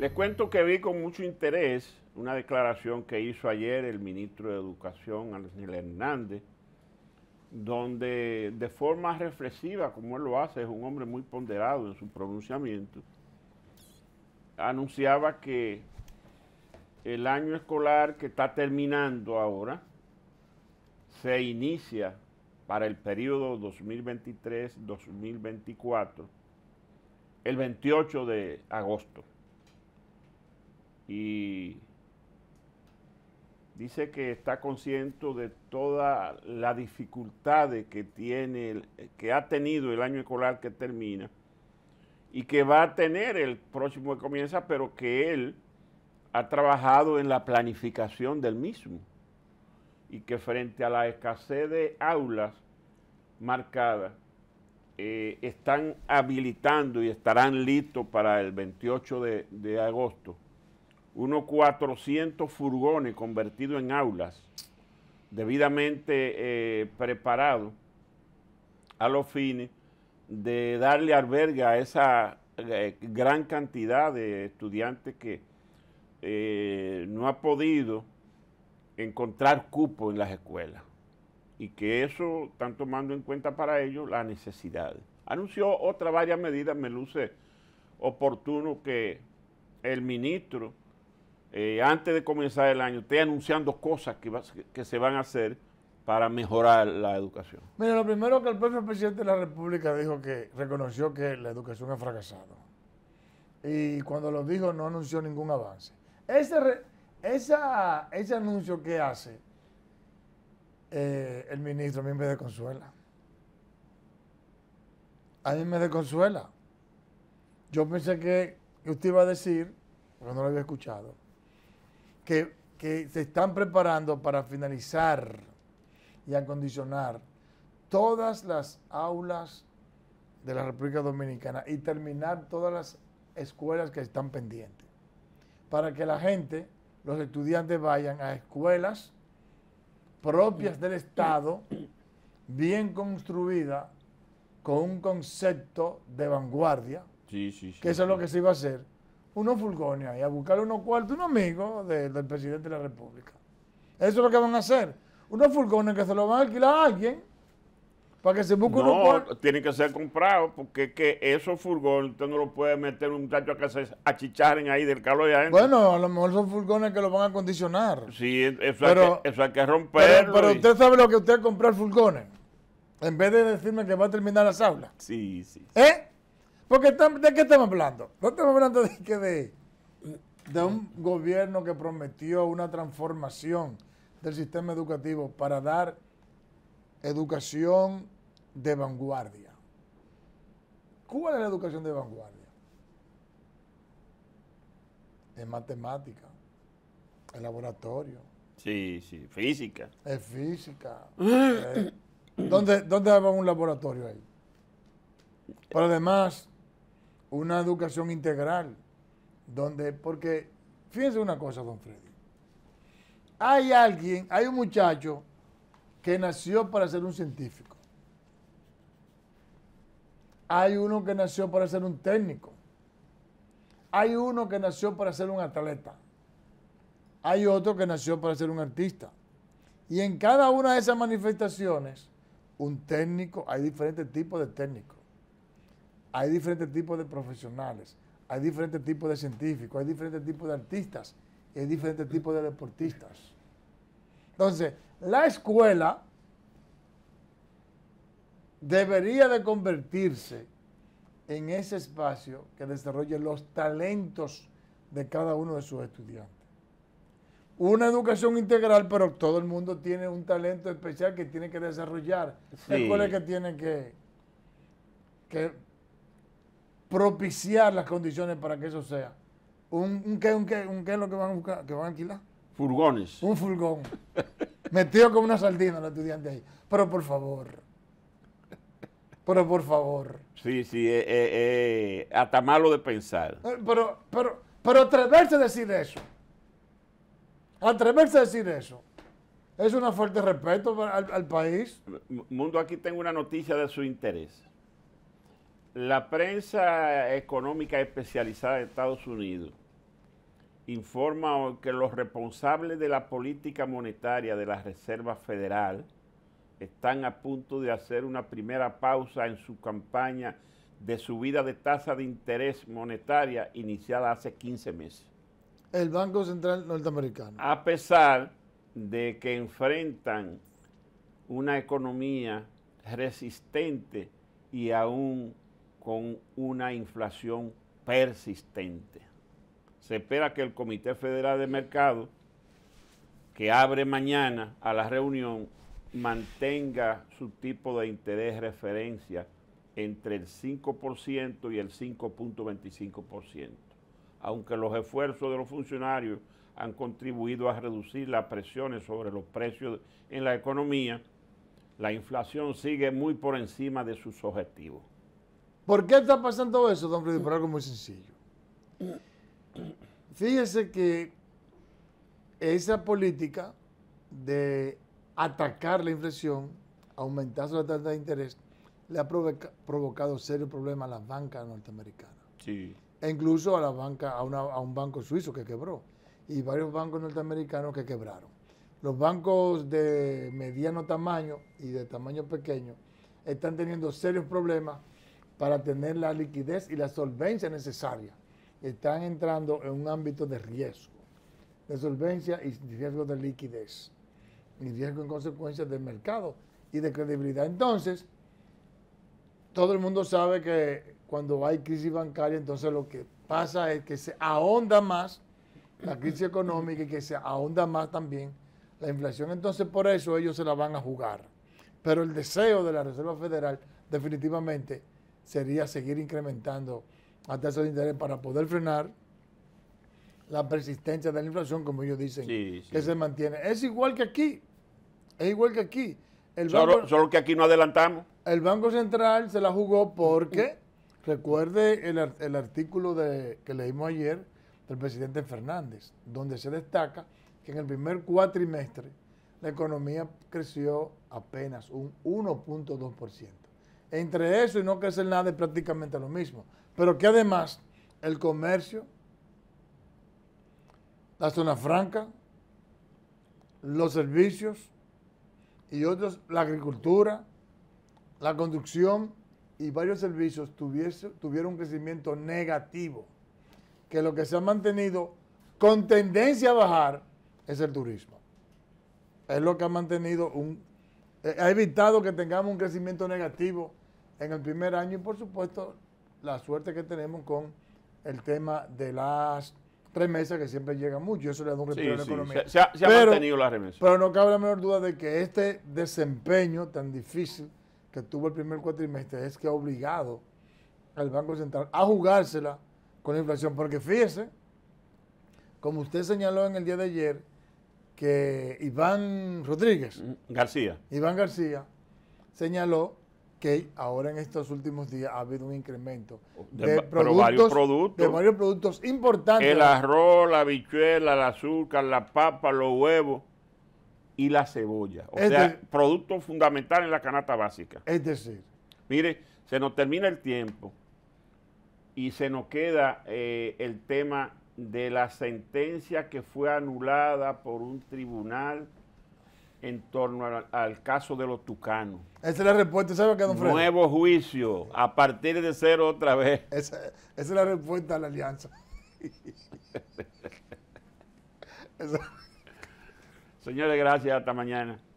Les cuento que vi con mucho interés una declaración que hizo ayer el ministro de Educación, Ángel Hernández, donde de forma reflexiva, como él lo hace, es un hombre muy ponderado en su pronunciamiento, anunciaba que el año escolar que está terminando ahora se inicia para el periodo 2023-2024 el 28 de agosto y dice que está consciente de toda las dificultades que tiene, que ha tenido el año escolar que termina y que va a tener el próximo que comienza, pero que él ha trabajado en la planificación del mismo y que frente a la escasez de aulas marcadas, eh, están habilitando y estarán listos para el 28 de agosto unos 400 furgones convertidos en aulas, debidamente eh, preparados a los fines de darle albergue a esa eh, gran cantidad de estudiantes que eh, no ha podido encontrar cupo en las escuelas y que eso están tomando en cuenta para ellos la necesidad. Anunció otras varias medidas, me luce oportuno que el ministro eh, antes de comenzar el año, esté anunciando cosas que, se van a hacer para mejorar la educación. Mira, lo primero que el propio presidente de la República dijo que reconoció que la educación ha fracasado. Y cuando lo dijo no anunció ningún avance. Ese, ese anuncio que hace eh, el ministro a mí me desconsuela. A mí me desconsuela. Yo pensé que usted iba a decir, pero no lo había escuchado, que, se están preparando para finalizar y acondicionar todas las aulas de la República Dominicana y terminar todas las escuelas que están pendientes. Para que la gente, los estudiantes vayan a escuelas propias del Estado, bien construidas, con un concepto de vanguardia, que eso es lo que se iba a hacer, unos furgones ahí a buscar unos cuartos, unos amigos del presidente de la República. Eso es lo que van a hacer. Unos furgones que se lo van a alquilar a alguien para que se busque unos cuartos. Tienen que ser comprados porque es que esos furgones usted no lo puede meter un muchacho a que se achicharen ahí del calor de adentro. Bueno, a lo mejor son furgones que lo van a condicionar. Sí, eso, hay, que, eso que romperlo. Pero, usted sabe lo que usted comprar furgones. En vez de decirme que va a terminar las aulas. sí. sí. ¿Eh? Porque ¿de qué estamos hablando? No estamos hablando de de, un gobierno que prometió una transformación del sistema educativo para dar educación de vanguardia. ¿Cuál es la educación de vanguardia? Es matemática, es laboratorio. Sí, sí, física. Es física. Eh, ¿Dónde, ¿Dónde un laboratorio ahí? Pero además, una educación integral, donde, porque, fíjense una cosa, don Freddy, hay alguien, hay un muchacho que nació para ser un científico, hay uno que nació para ser un técnico, hay uno que nació para ser un atleta, hay otro que nació para ser un artista. Y en cada una de esas manifestaciones, un técnico, hay diferentes tipos de técnicos hay diferentes tipos de profesionales, hay diferentes tipos de científicos, hay diferentes tipos de artistas y hay diferentes tipos de deportistas. Entonces, la escuela debería de convertirse en ese espacio que desarrolle los talentos de cada uno de sus estudiantes. Una educación integral, pero todo el mundo tiene un talento especial que tiene que desarrollar. Sí. La que tiene que, que propiciar las condiciones para que eso sea. ¿Un, qué, es lo que van a buscar? ¿Que van a alquilar? Furgones. Un furgón. Metido como una sardina la estudiante ahí. Pero por favor. Pero por favor. Sí, sí, eh, eh, eh, hasta malo de pensar. Pero, pero, pero atreverse a decir eso. Atreverse a decir eso. Es una fuerte respeto al país. Mundo, aquí tengo una noticia de su interés. La prensa económica especializada de Estados Unidos informa que los responsables de la política monetaria de la Reserva Federal están a punto de hacer una primera pausa en su campaña de subida de tasa de interés monetaria iniciada hace 15 meses. El Banco Central norteamericano. A pesar de que enfrentan una economía resistente y aún con una inflación persistente. Se espera que el Comité Federal de Mercado, que abre mañana a la reunión, mantenga su tipo de interés referencia entre el 5% y el 5.25%, aunque los esfuerzos de los funcionarios han contribuido a reducir las presiones sobre los precios en la economía, la inflación sigue muy por encima de sus objetivos. ¿Por qué está pasando eso, don Freddy? Por algo muy sencillo. Fíjese que esa política de atacar la inflación, aumentar la tasa de interés, le ha provocado serios problemas a las bancas norteamericanas. Sí. E incluso a la banca, a un banco suizo que quebró y varios bancos norteamericanos que quebraron. Los bancos de mediano tamaño y de tamaño pequeño están teniendo serios problemas para tener la liquidez y la solvencia necesaria. Están entrando en un ámbito de riesgo, de solvencia y riesgo de liquidez, y riesgo en consecuencia del mercado y de credibilidad. Entonces, todo el mundo sabe que cuando hay crisis bancaria, entonces lo que pasa es que se ahonda más la crisis económica y que se ahonda más también la inflación. Entonces, por eso ellos se la van a jugar. Pero el deseo de la Reserva Federal definitivamente sería seguir incrementando hasta tasa de interés para poder frenar la persistencia de la inflación, como ellos dicen, que se mantiene. Es igual que aquí, es igual que aquí. solo, solo, que aquí no adelantamos. El Banco Central se la jugó porque, uh, uh. recuerde el, artículo de, que leímos ayer del presidente Fernández, donde se destaca que en el primer cuatrimestre la economía creció apenas un 1.2% entre eso y no crecer nada es prácticamente lo mismo. Pero que además el comercio, la zona franca, los servicios y otros, la agricultura, la construcción y varios servicios tuvieron un crecimiento negativo. Que lo que se ha mantenido con tendencia a bajar es el turismo. Es lo que ha mantenido un... Eh, ha evitado que tengamos un crecimiento negativo en el primer año y por supuesto la suerte que tenemos con el tema de las remesas que siempre llegan mucho, eso le da un respiro a la economía. Se, ha, la remesa. Pero no cabe la menor duda de que este desempeño tan difícil que tuvo el primer cuatrimestre es que ha obligado al Banco Central a jugársela con la inflación, porque fíjese, como usted señaló en el día de ayer, que Iván Rodríguez, mm, García. Iván García señaló que ahora en estos últimos días ha habido un incremento de, varios productos, importantes. El arroz, la habichuela, el azúcar, la papa, los huevos y la cebolla. O sea, productos fundamentales en la canasta básica. Es decir, mire, se nos termina el tiempo y se nos queda eh, el tema de la sentencia que fue anulada por un tribunal en torno al, caso de los tucanos. Esa es la respuesta, ¿sabe qué, don Fred? Nuevo juicio, a partir de cero otra vez. Esa, esa es la respuesta a la alianza. Señores, gracias, hasta mañana.